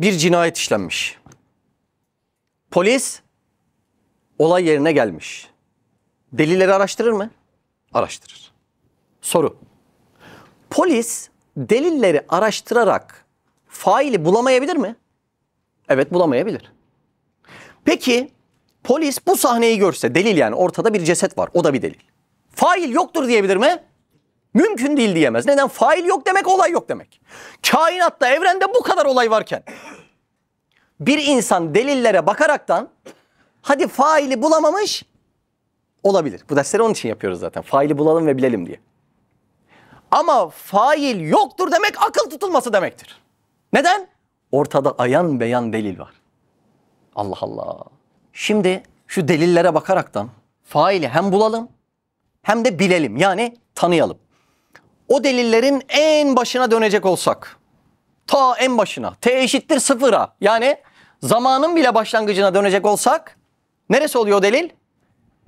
bir cinayet işlenmiş. Polis olay yerine gelmiş. Delilleri araştırır mı? Araştırır. Soru. Polis delilleri araştırarak faili bulamayabilir mi? Evet bulamayabilir. Peki polis bu sahneyi görse delil yani ortada bir ceset var o da bir delil. Fail yoktur diyebilir mi? Mümkün değil diyemez. Neden? Fail yok demek olay yok demek. Kainatta evrende bu kadar olay varken bir insan delillere bakaraktan hadi faili bulamamış olabilir. Bu dersleri onun için yapıyoruz zaten. Faili bulalım ve bilelim diye. Ama fail yoktur demek akıl tutulması demektir. Neden? Ortada ayan beyan delil var. Allah Allah. Şimdi şu delillere bakaraktan faili hem bulalım hem de bilelim yani tanıyalım o delillerin en başına dönecek olsak ta en başına t eşittir sıfıra yani zamanın bile başlangıcına dönecek olsak neresi oluyor o delil?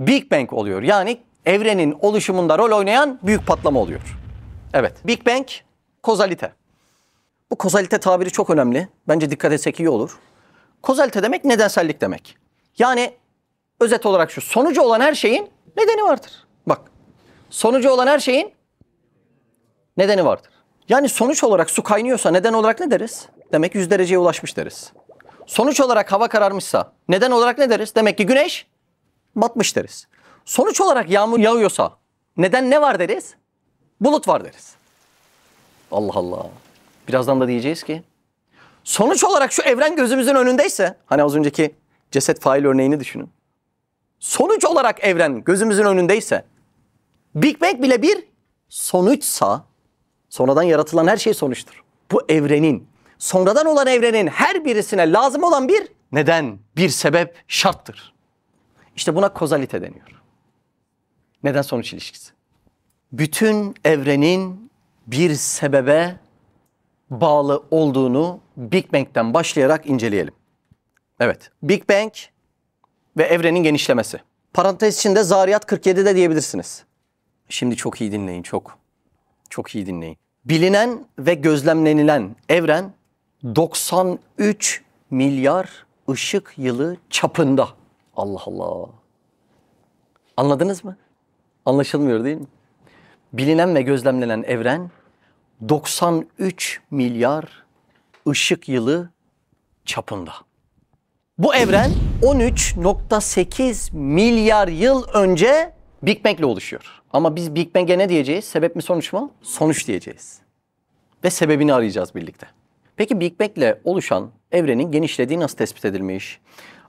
Big Bang oluyor yani evrenin oluşumunda rol oynayan büyük patlama oluyor. Evet Big Bang kozalite. Bu kozalite tabiri çok önemli. Bence dikkat etsek iyi olur. Kozalite demek nedensellik demek. Yani özet olarak şu sonucu olan her şeyin nedeni vardır. Bak sonucu olan her şeyin nedeni vardır. Yani sonuç olarak su kaynıyorsa neden olarak ne deriz? Demek 100 dereceye ulaşmış deriz. Sonuç olarak hava kararmışsa neden olarak ne deriz? Demek ki güneş batmış deriz. Sonuç olarak yağmur yağıyorsa neden ne var deriz? Bulut var deriz. Allah Allah. Birazdan da diyeceğiz ki sonuç olarak şu evren gözümüzün önündeyse hani az önceki ceset fail örneğini düşünün. Sonuç olarak evren gözümüzün önündeyse Big Bang bile bir sonuçsa Sonradan yaratılan her şey sonuçtur. Bu evrenin, sonradan olan evrenin her birisine lazım olan bir neden, bir sebep, şarttır. İşte buna kozalite deniyor. Neden sonuç ilişkisi. Bütün evrenin bir sebebe bağlı olduğunu Big Bang'den başlayarak inceleyelim. Evet, Big Bang ve evrenin genişlemesi. Parantez içinde Zariyat 47'de diyebilirsiniz. Şimdi çok iyi dinleyin, çok. Çok iyi dinleyin. Bilinen ve gözlemlenilen evren 93 milyar ışık yılı çapında. Allah Allah. Anladınız mı? Anlaşılmıyor değil mi? Bilinen ve gözlemlenen evren 93 milyar ışık yılı çapında. Bu evren 13.8 milyar yıl önce Big Bang ile oluşuyor. Ama biz Big Bang'e ne diyeceğiz? Sebep mi sonuç mu? Sonuç diyeceğiz. Ve sebebini arayacağız birlikte. Peki Big Bang ile oluşan evrenin genişlediği nasıl tespit edilmiş?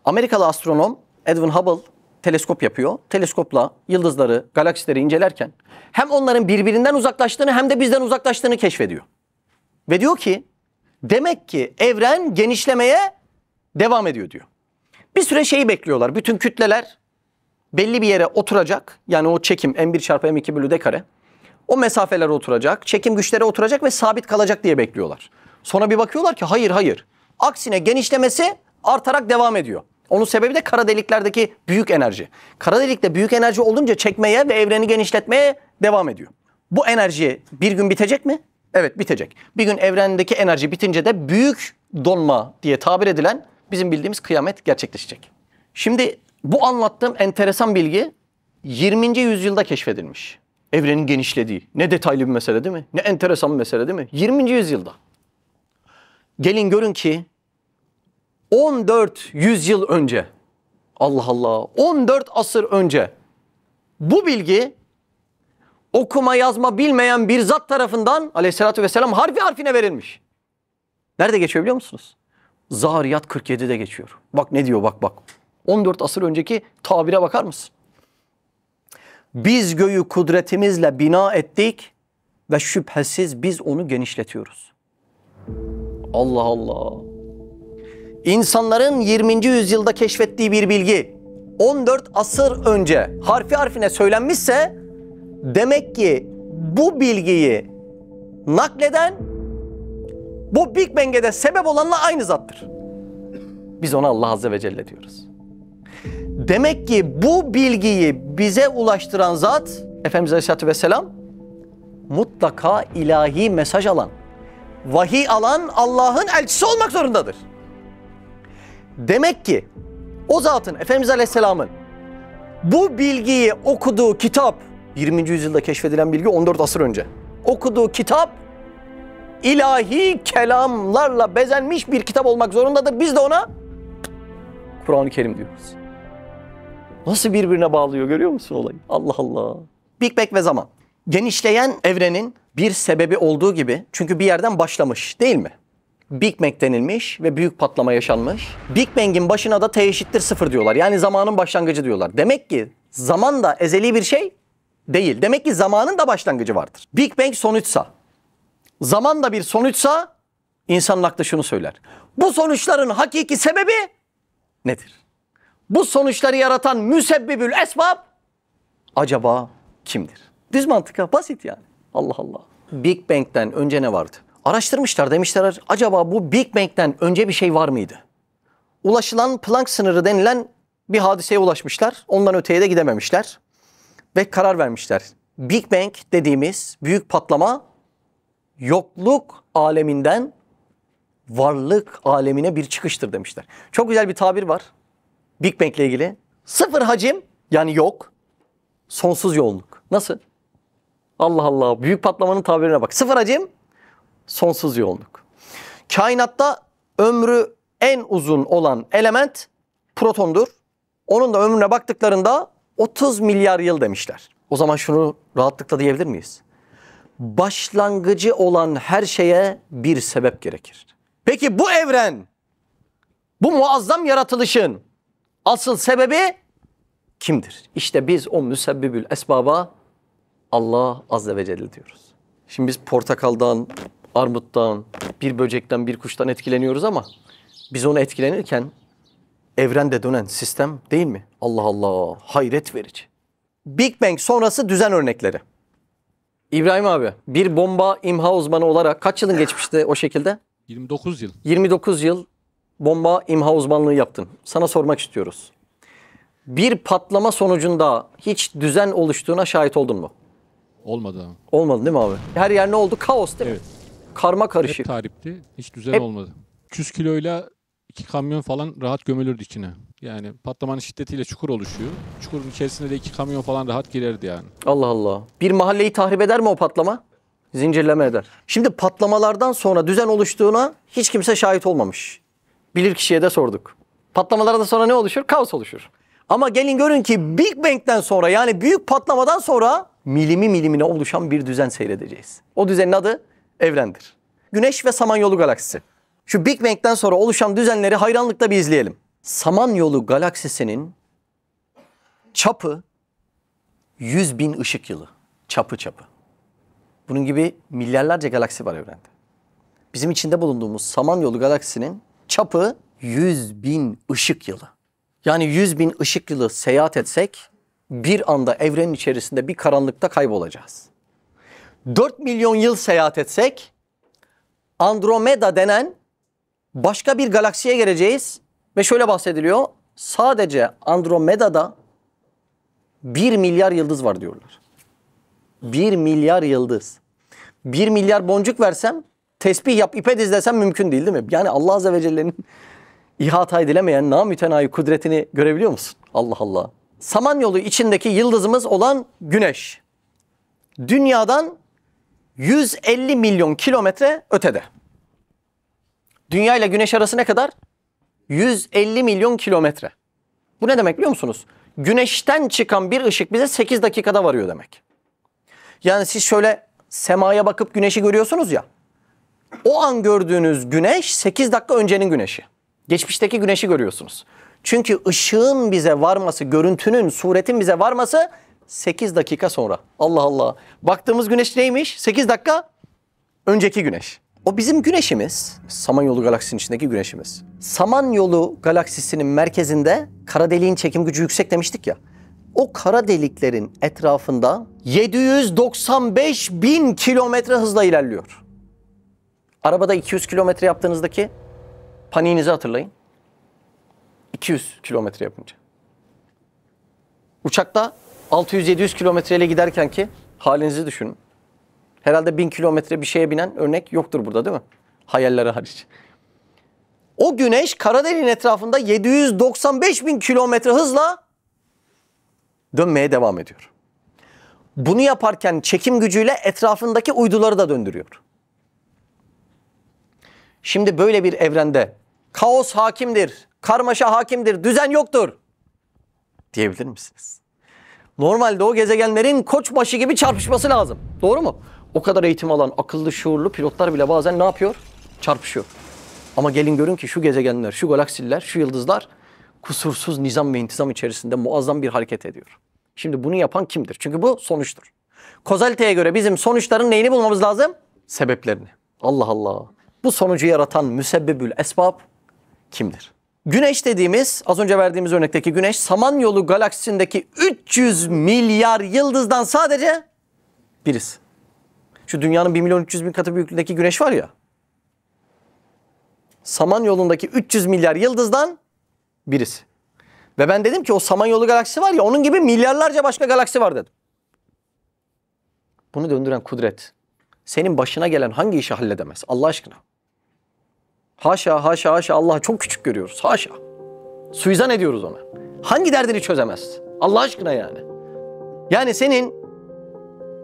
Amerikalı astronom Edwin Hubble teleskop yapıyor. Teleskopla yıldızları, galaksileri incelerken hem onların birbirinden uzaklaştığını hem de bizden uzaklaştığını keşfediyor. Ve diyor ki demek ki evren genişlemeye devam ediyor diyor. Bir süre şeyi bekliyorlar. Bütün kütleler belli bir yere oturacak. Yani o çekim M1 çarpı M2 bölü D kare. O mesafelere oturacak. Çekim güçleri oturacak ve sabit kalacak diye bekliyorlar. Sonra bir bakıyorlar ki hayır hayır. Aksine genişlemesi artarak devam ediyor. Onun sebebi de kara deliklerdeki büyük enerji. Kara delikte büyük enerji olunca çekmeye ve evreni genişletmeye devam ediyor. Bu enerji bir gün bitecek mi? Evet bitecek. Bir gün evrendeki enerji bitince de büyük donma diye tabir edilen bizim bildiğimiz kıyamet gerçekleşecek. Şimdi bu anlattığım enteresan bilgi 20. yüzyılda keşfedilmiş. Evrenin genişlediği. Ne detaylı bir mesele değil mi? Ne enteresan bir mesele değil mi? 20. yüzyılda. Gelin görün ki 14 yüzyıl önce Allah Allah 14 asır önce bu bilgi okuma yazma bilmeyen bir zat tarafından aleyhissalatü vesselam harfi harfine verilmiş. Nerede geçiyor biliyor musunuz? Zariyat 47'de geçiyor. Bak ne diyor bak bak. 14 asır önceki tabire bakar mısın? Biz göğü kudretimizle bina ettik ve şüphesiz biz onu genişletiyoruz. Allah Allah. İnsanların 20. yüzyılda keşfettiği bir bilgi 14 asır önce harfi harfine söylenmişse demek ki bu bilgiyi nakleden bu Big Bang'e de sebep olanla aynı zattır. Biz ona Allah Azze ve Celle diyoruz. Demek ki bu bilgiyi bize ulaştıran zat Efendimiz Aleyhisselatü Vesselam mutlaka ilahi mesaj alan, vahiy alan Allah'ın elçisi olmak zorundadır. Demek ki o zatın Efendimiz Aleyhisselam'ın bu bilgiyi okuduğu kitap 20. yüzyılda keşfedilen bilgi 14 asır önce. Okuduğu kitap ilahi kelamlarla bezenmiş bir kitap olmak zorundadır. Biz de ona Kur'an-ı Kerim diyoruz. Nasıl birbirine bağlıyor görüyor musun olayı? Allah Allah. Big Bang ve zaman. Genişleyen evrenin bir sebebi olduğu gibi çünkü bir yerden başlamış değil mi? Big Bang denilmiş ve büyük patlama yaşanmış. Big Bang'in başına da t eşittir sıfır diyorlar. Yani zamanın başlangıcı diyorlar. Demek ki zaman da ezeli bir şey değil. Demek ki zamanın da başlangıcı vardır. Big Bang sonuçsa, zaman da bir sonuçsa insanın aklı şunu söyler. Bu sonuçların hakiki sebebi nedir? bu sonuçları yaratan müsebbibül esbab acaba kimdir? Düz mantık ya basit yani. Allah Allah. Big Bang'den önce ne vardı? Araştırmışlar demişler acaba bu Big Bang'den önce bir şey var mıydı? Ulaşılan Planck sınırı denilen bir hadiseye ulaşmışlar. Ondan öteye de gidememişler. Ve karar vermişler. Big Bang dediğimiz büyük patlama yokluk aleminden varlık alemine bir çıkıştır demişler. Çok güzel bir tabir var. Big Bang ile ilgili. Sıfır hacim yani yok. Sonsuz yoğunluk. Nasıl? Allah Allah. Büyük patlamanın tabirine bak. Sıfır hacim sonsuz yoğunluk. Kainatta ömrü en uzun olan element protondur. Onun da ömrüne baktıklarında 30 milyar yıl demişler. O zaman şunu rahatlıkla diyebilir miyiz? Başlangıcı olan her şeye bir sebep gerekir. Peki bu evren, bu muazzam yaratılışın Asıl sebebi kimdir? İşte biz o müsebbibül esbaba Allah azze ve celle diyoruz. Şimdi biz portakaldan, armuttan, bir böcekten, bir kuştan etkileniyoruz ama biz onu etkilenirken evrende dönen sistem değil mi? Allah Allah hayret verici. Big Bang sonrası düzen örnekleri. İbrahim abi bir bomba imha uzmanı olarak kaç yılın geçmişti o şekilde? 29 yıl. 29 yıl bomba imha uzmanlığı yaptın. Sana sormak istiyoruz. Bir patlama sonucunda hiç düzen oluştuğuna şahit oldun mu? Olmadı ama. Olmadı değil mi abi? Her yer ne oldu? Kaos değil mi? Evet. Karma karışık. Hep taripti. Hiç düzen Hep- olmadı. 300 kiloyla iki kamyon falan rahat gömülürdü içine. Yani patlamanın şiddetiyle çukur oluşuyor. Çukurun içerisinde de iki kamyon falan rahat girerdi yani. Allah Allah. Bir mahalleyi tahrip eder mi o patlama? Zincirleme eder. Şimdi patlamalardan sonra düzen oluştuğuna hiç kimse şahit olmamış bilir kişiye de sorduk. Patlamalara da sonra ne oluşur? Kaos oluşur. Ama gelin görün ki Big Bang'den sonra yani büyük patlamadan sonra milimi milimine oluşan bir düzen seyredeceğiz. O düzenin adı evrendir. Güneş ve Samanyolu galaksisi. Şu Big Bang'den sonra oluşan düzenleri hayranlıkla bir izleyelim. Samanyolu galaksisinin çapı 100 bin ışık yılı. Çapı çapı. Bunun gibi milyarlarca galaksi var evrende. Bizim içinde bulunduğumuz Samanyolu galaksisinin Çapı 100 bin ışık yılı. Yani 100 bin ışık yılı seyahat etsek bir anda evrenin içerisinde bir karanlıkta kaybolacağız. 4 milyon yıl seyahat etsek Andromeda denen başka bir galaksiye geleceğiz ve şöyle bahsediliyor. Sadece Andromeda'da 1 milyar yıldız var diyorlar. 1 milyar yıldız. 1 milyar boncuk versem tesbih yap ipe diz mümkün değil değil mi? Yani Allah Azze ve Celle'nin ihata edilemeyen namütenayi kudretini görebiliyor musun? Allah Allah. Samanyolu içindeki yıldızımız olan güneş. Dünyadan 150 milyon kilometre ötede. Dünya ile güneş arası ne kadar? 150 milyon kilometre. Bu ne demek biliyor musunuz? Güneşten çıkan bir ışık bize 8 dakikada varıyor demek. Yani siz şöyle semaya bakıp güneşi görüyorsunuz ya. O an gördüğünüz güneş 8 dakika öncenin güneşi. Geçmişteki güneşi görüyorsunuz. Çünkü ışığın bize varması, görüntünün, suretin bize varması 8 dakika sonra. Allah Allah. Baktığımız güneş neymiş? 8 dakika önceki güneş. O bizim güneşimiz, Samanyolu galaksinin içindeki güneşimiz. Samanyolu galaksisinin merkezinde kara deliğin çekim gücü yüksek demiştik ya. O kara deliklerin etrafında 795 bin kilometre hızla ilerliyor. Arabada 200 kilometre yaptığınızdaki paniğinizi hatırlayın. 200 kilometre yapınca. Uçakta 600-700 kilometreyle giderken ki halinizi düşünün. Herhalde 1000 kilometre bir şeye binen örnek yoktur burada değil mi? Hayalleri hariç. O güneş kara deliğin etrafında 795 bin kilometre hızla dönmeye devam ediyor. Bunu yaparken çekim gücüyle etrafındaki uyduları da döndürüyor. Şimdi böyle bir evrende kaos hakimdir, karmaşa hakimdir, düzen yoktur diyebilir misiniz? Normalde o gezegenlerin koçbaşı gibi çarpışması lazım. Doğru mu? O kadar eğitim alan akıllı şuurlu pilotlar bile bazen ne yapıyor? Çarpışıyor. Ama gelin görün ki şu gezegenler, şu galaksiler, şu yıldızlar kusursuz nizam ve intizam içerisinde muazzam bir hareket ediyor. Şimdi bunu yapan kimdir? Çünkü bu sonuçtur. Kozalite'ye göre bizim sonuçların neyini bulmamız lazım? Sebeplerini. Allah Allah. Bu sonucu yaratan müsebbibül esbab kimdir? Güneş dediğimiz az önce verdiğimiz örnekteki güneş Samanyolu galaksisindeki 300 milyar yıldızdan sadece birisi. Şu dünyanın 1 milyon 300 bin katı büyüklüğündeki güneş var ya. Samanyolu'ndaki 300 milyar yıldızdan birisi. Ve ben dedim ki o Samanyolu galaksisi var ya onun gibi milyarlarca başka galaksi var dedim. Bunu döndüren kudret senin başına gelen hangi işi halledemez Allah aşkına? Haşa haşa haşa Allah'ı çok küçük görüyoruz haşa. Suizan ediyoruz ona. Hangi derdini çözemez? Allah aşkına yani. Yani senin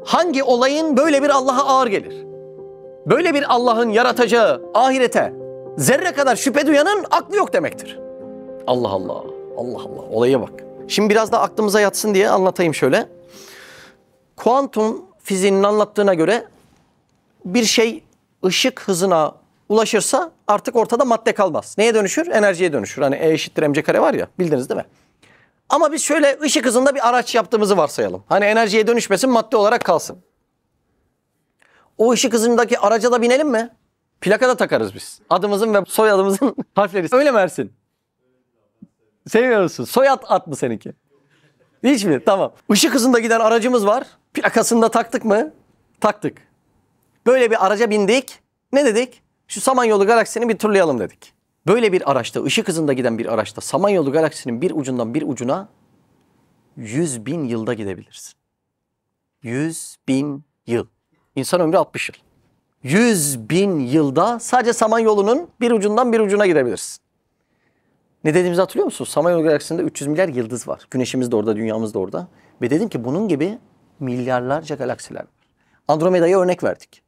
hangi olayın böyle bir Allah'a ağır gelir? Böyle bir Allah'ın yaratacağı ahirete zerre kadar şüphe duyanın aklı yok demektir. Allah Allah. Allah Allah. Olaya bak. Şimdi biraz da aklımıza yatsın diye anlatayım şöyle. Kuantum fiziğinin anlattığına göre bir şey ışık hızına ulaşırsa artık ortada madde kalmaz. Neye dönüşür? Enerjiye dönüşür. Hani E eşittir mc kare var ya bildiniz değil mi? Ama biz şöyle ışık hızında bir araç yaptığımızı varsayalım. Hani enerjiye dönüşmesin madde olarak kalsın. O ışık hızındaki araca da binelim mi? Plaka da takarız biz. Adımızın ve soyadımızın harfleri. Öyle mi Ersin? Sevmiyor musun? Soyad at mı seninki? Hiç mi? Tamam. Işık hızında giden aracımız var. Plakasını da taktık mı? Taktık. Böyle bir araca bindik. Ne dedik? Şu Samanyolu galaksini bir turlayalım dedik. Böyle bir araçta, ışık hızında giden bir araçta Samanyolu galaksinin bir ucundan bir ucuna 100 bin yılda gidebilirsin. 100 bin yıl. İnsan ömrü 60 yıl. 100 bin yılda sadece Samanyolu'nun bir ucundan bir ucuna gidebilirsin. Ne dediğimizi hatırlıyor musunuz? Samanyolu galaksisinde 300 milyar yıldız var. Güneşimiz de orada, dünyamız da orada. Ve dedim ki bunun gibi milyarlarca galaksiler var. Andromeda'ya örnek verdik.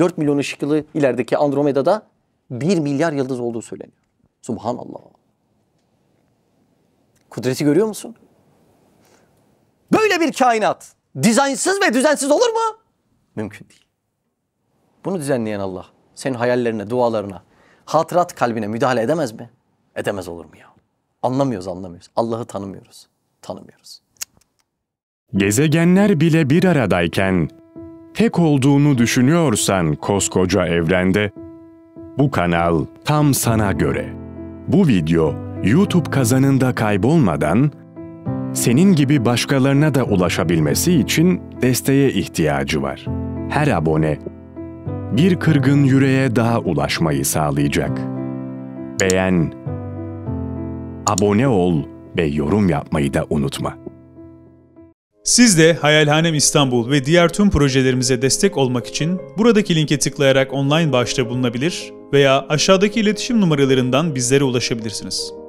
4 milyon ışık yılı ilerideki Andromeda'da 1 milyar yıldız olduğu söyleniyor. Subhanallah. Kudreti görüyor musun? Böyle bir kainat dizaynsiz ve düzensiz olur mu? Mümkün değil. Bunu düzenleyen Allah senin hayallerine, dualarına, hatırat kalbine müdahale edemez mi? Edemez olur mu ya? Anlamıyoruz, anlamıyoruz. Allah'ı tanımıyoruz. Tanımıyoruz. Gezegenler bile bir aradayken tek olduğunu düşünüyorsan koskoca evrende, bu kanal tam sana göre. Bu video YouTube kazanında kaybolmadan senin gibi başkalarına da ulaşabilmesi için desteğe ihtiyacı var. Her abone bir kırgın yüreğe daha ulaşmayı sağlayacak. Beğen, abone ol ve yorum yapmayı da unutma. Siz de Hayalhanem İstanbul ve diğer tüm projelerimize destek olmak için buradaki linke tıklayarak online bağışta bulunabilir veya aşağıdaki iletişim numaralarından bizlere ulaşabilirsiniz.